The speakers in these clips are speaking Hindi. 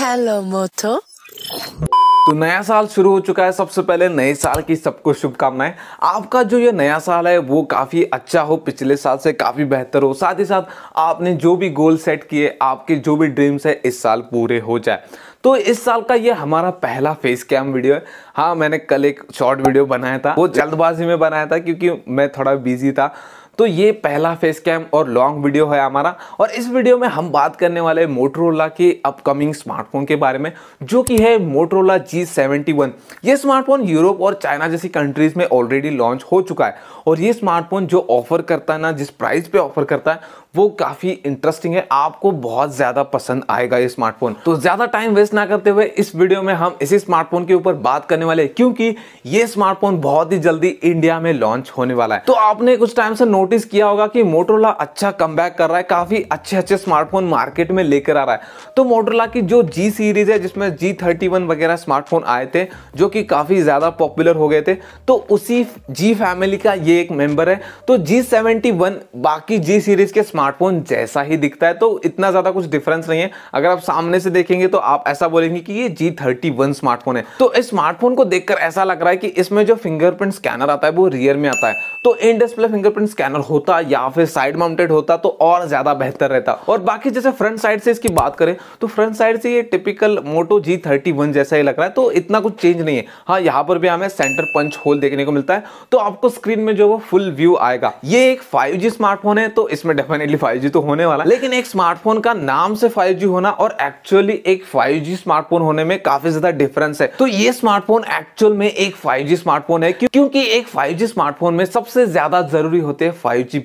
हेलो मोटो तो नया साल शुरू हो चुका है सबसे पहले नए साल की सबको शुभकामनाएं आपका जो ये नया साल है वो काफ़ी अच्छा हो पिछले साल से काफ़ी बेहतर हो साथ ही साथ आपने जो भी गोल सेट किए आपके जो भी ड्रीम्स है इस साल पूरे हो जाए तो इस साल का ये हमारा पहला फेस कैम वीडियो है हाँ मैंने कल एक शॉर्ट वीडियो बनाया था वो जल्दबाजी में बनाया था क्योंकि मैं थोड़ा बिजी था तो ये पहला फेस कैम और लॉन्ग वीडियो है हमारा और इस वीडियो में हम बात करने वाले मोटरोला के अपकमिंग स्मार्टफोन के बारे में जो कि है मोटरोला जी सेवेंटी वन ये स्मार्टफोन यूरोप और चाइना जैसी कंट्रीज में ऑलरेडी लॉन्च हो चुका है और ये स्मार्टफोन जो ऑफर करता है ना जिस प्राइस पे ऑफर करता है वो काफ़ी इंटरेस्टिंग है आपको बहुत ज़्यादा पसंद आएगा ये स्मार्टफोन तो ज़्यादा टाइम वेस्ट ना करते हुए इस वीडियो में हम इसी स्मार्टफोन के ऊपर बात करने वाले हैं क्योंकि ये स्मार्टफोन बहुत ही जल्दी इंडिया में लॉन्च होने वाला है तो आपने कुछ टाइम से नोटिस किया होगा कि मोटोला अच्छा कम कर रहा है काफ़ी अच्छे अच्छे स्मार्टफोन मार्केट में लेकर आ रहा है तो मोटोला की जो जी सीरीज है जिसमें जी थर्टी वगैरह स्मार्टफोन आए थे जो कि काफ़ी ज़्यादा पॉपुलर हो गए थे तो उसी जी फैमिली का ये एक मेंबर है तो जी सेवेंटी बाकी जी सीरीज के स्मार्ट स्मार्टफोन जैसा ही दिखता है तो इतना ज़्यादा कुछ डिफरेंस नहीं है अगर आप सामने से देखेंगे तो आप ऐसा बोलेंगे कि ये जी थर्टी वन स्मार्टफोन है तो इस स्मार्टफोन को देखकर ऐसा लग रहा है कि इसमें जो फिंगरप्रिंट स्कैनर आता है वो रियर में आता है तो इन डिस्प्ले फिंगरप्रिंट स्कैनर होता या फिर साइड माउंटेड होता तो और ज़्यादा बेहतर रहता और बाकी जैसे फ्रंट साइड से इसकी बात करें तो फ्रंट साइड से ये typical Moto G thirty one जैसा ही लग रहा है तो इतना कुछ चेंज नहीं है हाँ यहाँ पर भी हमें सेंटर पंच होल देखने को मिलता है तो आपको स्क्रीन में जो वो फुल व्यू आएगा ये एक फाइव स्मार्टफोन है तो इसमें डेफिनेट डेफिनेटली फाइव तो होने वाला है लेकिन एक स्मार्टफोन का नाम से फाइव होना और एक्चुअली एक फाइव स्मार्टफोन होने में काफी ज्यादा डिफरेंस है तो ये स्मार्टफोन एक्चुअल में एक फाइव स्मार्टफोन है क्योंकि एक फाइव स्मार्टफोन में सबसे ज्यादा जरूरी होते हैं फाइव जी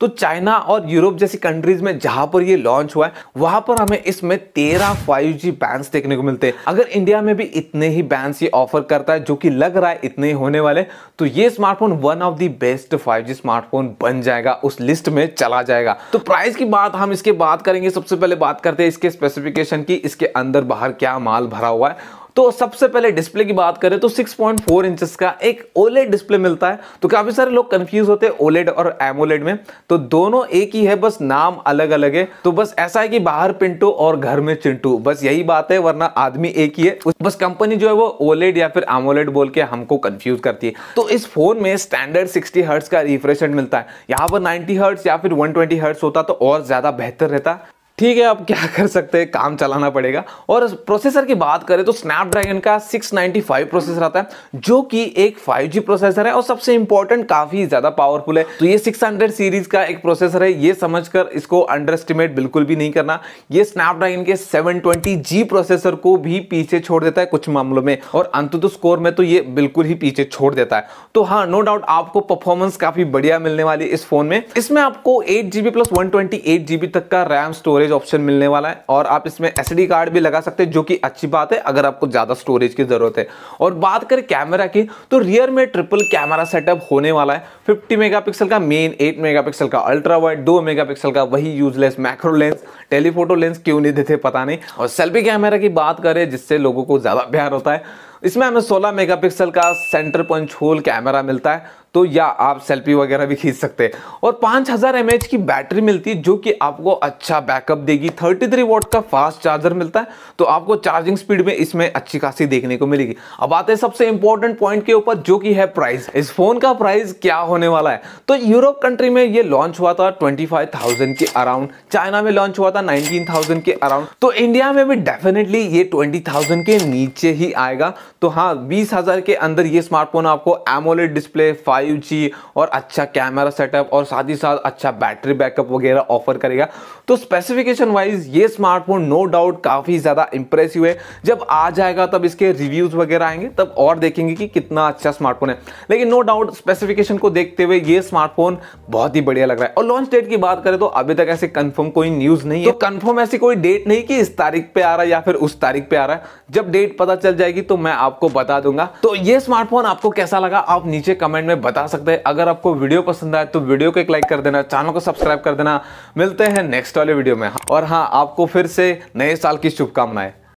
तो चाइना और यूरोप जैसी कंट्रीज में जहां पर ये लॉन्च हुआ है वहां पर हमें इसमें तेरह फाइव जी देखने को मिलते हैं अगर इंडिया में भी इतने ही बैंस ये ऑफर करता है जो कि लग रहा है इतने ही होने वाले तो ये smartphone one of the best five smartphone बन जाएगा उस लिस्ट में चला जाएगा जाएगा तो प्राइस की बात हम इसके बात करेंगे सबसे पहले बात करते हैं इसके स्पेसिफिकेशन की इसके अंदर बाहर क्या माल भरा हुआ है तो सबसे पहले डिस्प्ले की बात करें तो 6.4 इंचेस का एक ओलेड डिस्प्ले मिलता है तो काफ़ी सारे लोग कंफ्यूज होते हैं ओलेड और एमोलेड में तो दोनों एक ही है बस नाम अलग अलग है तो बस ऐसा है कि बाहर पिंटो और घर में चिंटू बस यही बात है वरना आदमी एक ही है बस कंपनी जो है वो ओलेड या फिर एमोलेड बोल के हमको कंफ्यूज करती है तो इस फोन में स्टैंडर्ड सिक्सटी हर्ट्स का रिफ्रेश मिलता है यहाँ पर नाइनटी हर्ट्स या फिर वन ट्वेंटी हर्ट्स होता तो और ज़्यादा बेहतर रहता ठीक है अब क्या कर सकते हैं काम चलाना पड़ेगा और प्रोसेसर की बात करें तो स्नैपड्रैगन का 695 प्रोसेसर आता है जो कि एक 5G प्रोसेसर है और सबसे इंपॉर्टेंट काफी ज्यादा पावरफुल है तो ये 600 सीरीज का एक प्रोसेसर है ये समझकर इसको अंडर एस्टिमेट बिल्कुल भी नहीं करना ये स्नैपड्रैगन के 720G प्रोसेसर को भी पीछे छोड़ देता है कुछ मामलों में और अंत स्कोर तो में तो ये बिल्कुल ही पीछे छोड़ देता है तो हाँ नो डाउट आपको परफॉर्मेंस काफी बढ़िया मिलने वाली इस फोन में इसमें आपको एट जीबी प्लस वन तक का रैम स्टोरेज स्टोरेज ऑप्शन मिलने वाला है और आप इसमें एस कार्ड भी लगा सकते हैं जो कि अच्छी बात है अगर आपको ज़्यादा स्टोरेज की ज़रूरत है और बात करें कैमरा की तो रियर में ट्रिपल कैमरा सेटअप होने वाला है फिफ्टी मेगा का मेन एट मेगा का अल्ट्रा वाइट दो मेगा का वही useless macro lens telephoto lens क्यों नहीं देते पता नहीं और सेल्फी कैमरा की बात करें जिससे लोगों को ज़्यादा प्यार होता है इसमें हमें 16 मेगापिक्सल का सेंटर पंच होल कैमरा मिलता है तो या आप सेल्फी वगैरह भी खींच सकते हैं और 5000 हज़ार की बैटरी मिलती है जो कि आपको अच्छा बैकअप देगी 33 थ्री वोट का फास्ट चार्जर मिलता है तो आपको चार्जिंग स्पीड में इसमें अच्छी खासी देखने को मिलेगी अब आते हैं सबसे इंपॉर्टेंट पॉइंट के ऊपर जो कि है प्राइस इस फोन का प्राइस क्या होने वाला है तो यूरोप कंट्री में ये लॉन्च हुआ था ट्वेंटी के अराउंड चाइना में लॉन्च हुआ था नाइनटीन के अराउंड तो इंडिया में भी डेफिनेटली ये ट्वेंटी के नीचे ही आएगा तो हाँ बीस के अंदर ये स्मार्टफोन आपको AMOLED display five five G और अच्छा कैमरा सेटअप और साथ ही साथ अच्छा बैटरी बैकअप वगैरह ऑफर करेगा तो स्पेसिफिकेशन वाइज ये स्मार्टफोन नो डाउट काफ़ी ज़्यादा इंप्रेसिव है जब आ जाएगा तब इसके रिव्यूज़ वगैरह आएंगे तब और देखेंगे कि कितना अच्छा स्मार्टफोन है लेकिन नो डाउट स्पेसिफिकेशन को देखते हुए ये स्मार्टफोन बहुत ही बढ़िया लग रहा है और लॉन्च डेट की बात करें तो अभी तक ऐसे कंफर्म कोई न्यूज़ नहीं है तो कंफर्म ऐसी कोई डेट नहीं कि इस तारीख पे आ रहा है या फिर उस तारीख पे आ रहा है जब डेट पता चल जाएगी तो मैं आपको बता दूंगा तो ये स्मार्टफोन आपको कैसा लगा आप नीचे कमेंट में बता सकते हैं अगर आपको वीडियो पसंद आए तो वीडियो को एक लाइक कर देना चैनल को सब्सक्राइब कर देना मिलते हैं नेक्स्ट वाले वीडियो में और हाँ आपको फिर से नए साल की शुभकामनाएं